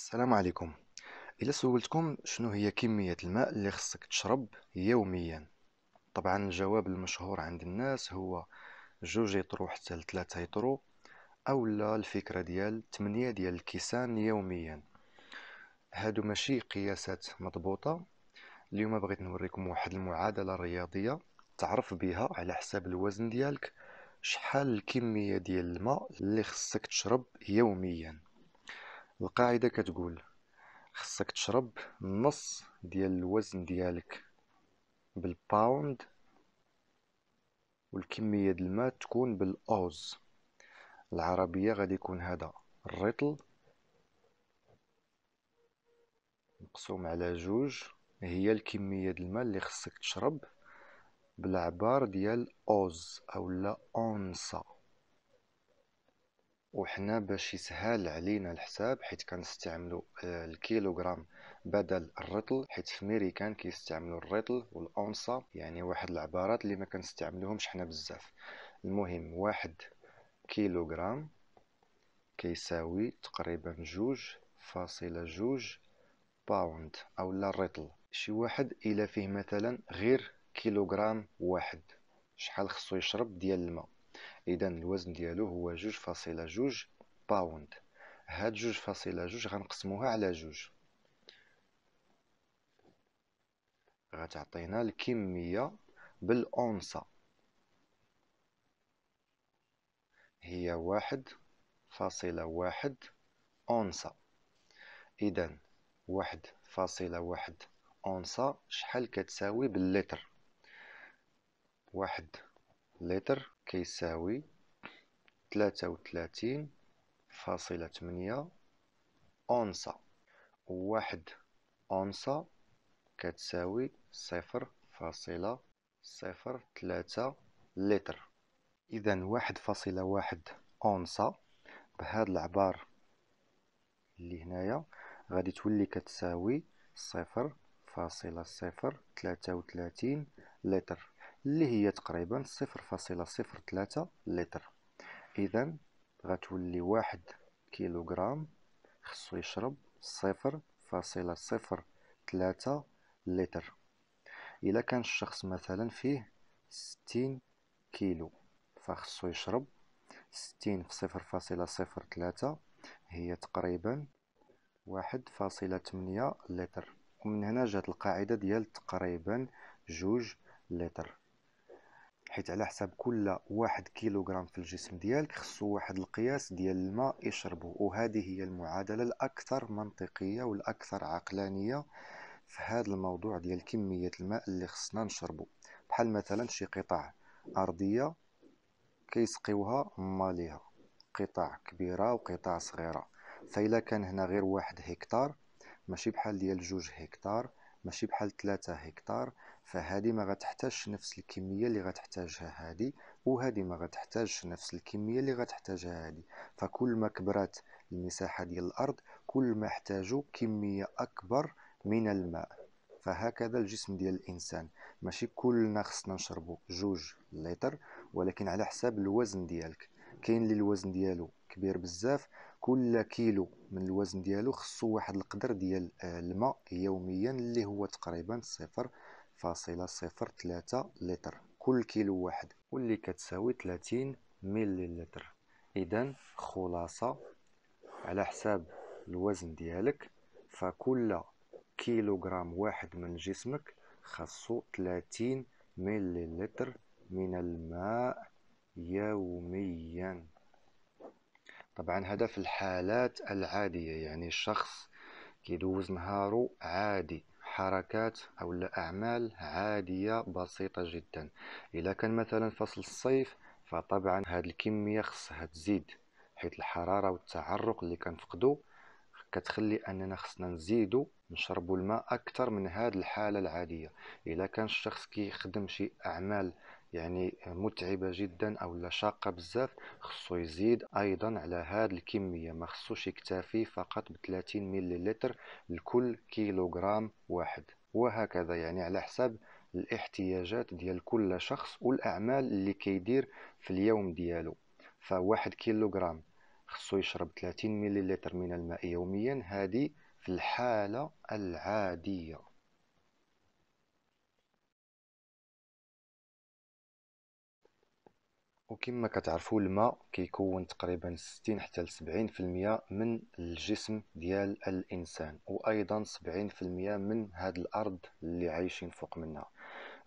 السلام عليكم إلا سولتكم شنو هي كمية الماء اللي خصك تشرب يوميا طبعا الجواب المشهور عند الناس هو جوج يطرو حتى لثلاثة يطرو أو لا الفكرة ديال 8 ديال الكيسان يوميا هادو ماشي قياسات مضبوطة اليوم بغيت نوريكم واحد المعادلة رياضية تعرف بها على حساب الوزن ديالك شحال الكمية ديال الماء اللي خصك تشرب يوميا القاعدة كتقول خصك تشرب نص ديال الوزن ديالك بالباوند والكمية د الماء تكون بالأوز العربية غادي يكون هذا الرطل مقسوم على جوج هي الكمية د الماء اللي خصك تشرب بالعبار ديال أوز أو لا أونصة وحنا باش يسهل علينا الحساب حيت كنستعملو آه، الكيلوغرام بدل الرطل حيت في ميريكان كيستعملو الرطل والاونصه يعني واحد العبارات اللي ما كنستعملوهمش حنا بزاف المهم واحد كيلوغرام كيساوي تقريبا جوج فاصلة جوج باوند او لا الرطل شي واحد الى فيه مثلا غير كيلوغرام واحد شحال خصو يشرب ديال الماء اذا الوزن ديالو هو جوج فاصلة جوج باوند هاد جوج فاصلة جوج غنقسموها على جوج غتعطينا الكمية بالأونصة هي واحد فاصلة واحد أونصة إذا واحد فاصلة واحد أونصة شحال كتساوي باللتر واحد لتر كيساوي تلاتة وتلاتين فاصلة تمنية أونصة واحد أونصة كتساوي صفر فاصلة صفر تلاتة لتر إذا واحد فاصلة واحد أونصة بهاد العبار اللي هنايا غادي تولي كتساوي صفر فاصلة صفر تلاتة وتلاتين لتر اللي هي تقريبا صفر فاصلة صفر تلاتة لتر اذا غتولي واحد كيلوغرام خصو يشرب صفر فاصلة صفر تلاتة لتر الا كان الشخص مثلا فيه ستين كيلو فخصو يشرب ستين في صفر فاصلة صفر تلاتة هي تقريبا واحد فاصلة تمنية لتر ومن هنا جات القاعدة ديال تقريبا جوج لتر حيت على حساب كل واحد كيلوغرام في الجسم ديالك خصو واحد القياس ديال الماء يشربه وهذه هي المعادله الاكثر منطقيه والاكثر عقلانيه في هذا الموضوع ديال كميه الماء اللي خصنا نشربه بحال مثلا شي قطع ارضيه كيسقيوها ماليها قطع كبيره وقطع صغيره فإلا كان هنا غير واحد هكتار ماشي بحال ديال جوج هكتار ماشي بحال 3 هكتار فهذه ما غتحتاجش نفس الكميه اللي غتحتاجها هذه وهذه ما غتحتاجش نفس الكميه اللي غتحتاجها هذه فكل ما كبرات المساحه ديال الارض كل ما احتاجوا كميه اكبر من الماء فهكذا الجسم ديال الانسان ماشي كلنا خصنا نشربوا جوج لتر ولكن على حساب الوزن ديالك كاين اللي الوزن ديالو كبير بزاف كل كيلو من الوزن ديالو خصو واحد القدر ديال آه، الماء يوميا اللي هو تقريبا صفر فاصلة صفر ثلاثة لتر كل كيلو واحد واللي كتساوي 30 لتر اذا خلاصة على حساب الوزن ديالك فكل كيلوغرام واحد من جسمك خاصو 30 لتر من الماء يوميا طبعا هذا في الحالات العادية يعني الشخص كيدوز نهارو عادي حركات أو أعمال عادية بسيطة جدا إذا كان مثلا فصل الصيف فطبعا هاد الكمية خصها تزيد حيت الحرارة والتعرق اللي كنفقدو كتخلي أننا خصنا نزيدو نشربو الماء أكثر من هاد الحالة العادية إذا كان الشخص كيخدم شي أعمال يعني متعبه جدا او لا شاقه بزاف خصو يزيد ايضا على هاد الكميه ما خصوش يكتفي فقط ب 30 مليلتر لكل كيلوغرام واحد وهكذا يعني على حسب الاحتياجات ديال كل شخص والاعمال اللي كيدير في اليوم ديالو فواحد كيلوغرام خصو يشرب 30 مليلتر من الماء يوميا هذه في الحاله العاديه وكما كتعرفوا الماء كيكون تقريبا 60 حتى 70% من الجسم ديال الانسان وايضا 70% من هاد الارض اللي عايشين فوق منها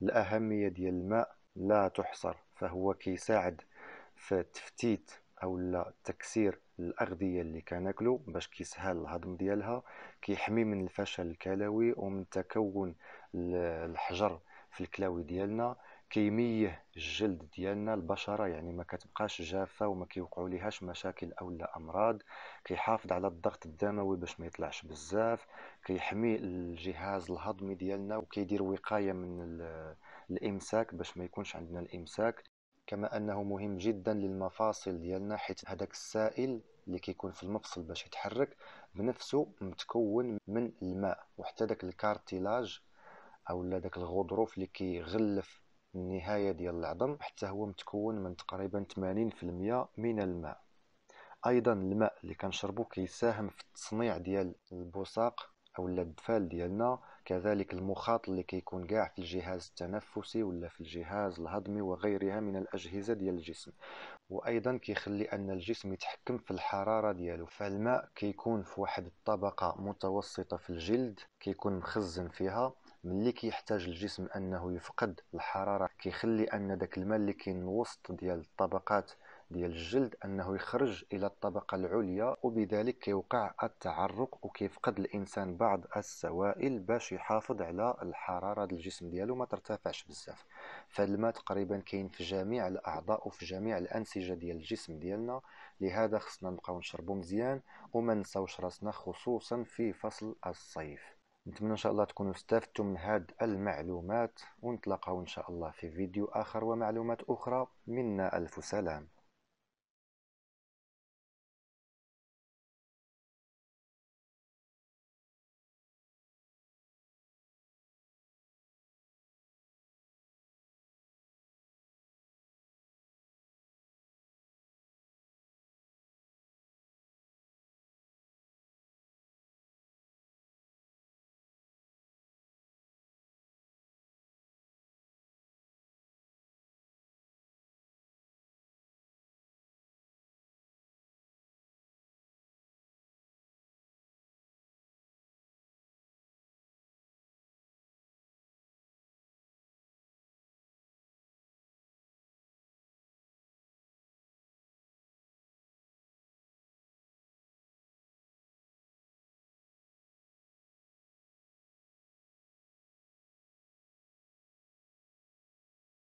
الاهميه ديال الماء لا تحصر فهو كيساعد في تفتيت او لا تكسير الاغذيه اللي كناكلو باش كيسهل الهضم ديالها كيحمي من الفشل الكلوي ومن تكون الحجر في الكلاوي ديالنا كيميه الجلد ديالنا البشره يعني ما كتبقاش جافه وما كيوقعوا ليهاش مشاكل او لا امراض كيحافظ على الضغط الدموي باش ما يطلعش بزاف كيحمي الجهاز الهضمي ديالنا وكيدير وقايه من الامساك باش ما يكونش عندنا الامساك كما انه مهم جدا للمفاصل ديالنا حيت هذاك السائل اللي كيكون في المفصل باش يتحرك بنفسه متكون من الماء وحتى داك الكارتيلاج او داك الغضروف اللي كيغلف النهاية ديال العظم حتى هو متكون من تقريبا 80% من الماء ايضا الماء اللي كنشربو كيساهم في التصنيع ديال البصاق او الدفال ديالنا كذلك المخاط اللي كيكون كاع في الجهاز التنفسي ولا في الجهاز الهضمي وغيرها من الاجهزه ديال الجسم وايضا كيخلي ان الجسم يتحكم في الحراره ديالو فالماء كيكون في واحد الطبقه متوسطه في الجلد كيكون مخزن فيها ملي كيحتاج الجسم انه يفقد الحراره كيخلي ان داك الماء اللي كاين الوسط ديال الطبقات ديال الجلد انه يخرج الى الطبقه العليا وبذلك كيوقع التعرق وكيفقد الانسان بعض السوائل باش يحافظ على الحراره ديال الجسم ديالو ما ترتفعش بزاف فالماء تقريبا كاين في جميع الاعضاء وفي جميع الانسجه ديال الجسم ديالنا لهذا خصنا نبقاو نشربو مزيان وما نساوش راسنا خصوصا في فصل الصيف نتمنى ان شاء الله تكونوا استفدتم من هاد المعلومات ونتلاقاو ان شاء الله في فيديو اخر ومعلومات اخرى منا الف سلام